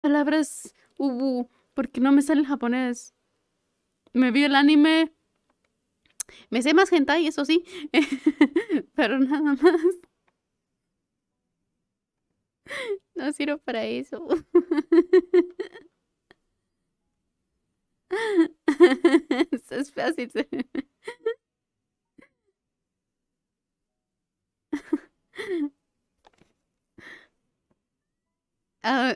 palabras ubu, porque no me sale el japonés. Me vi el anime. Me sé más hentai, eso sí, pero nada más. No sirve para eso. Eso es fácil. Ah,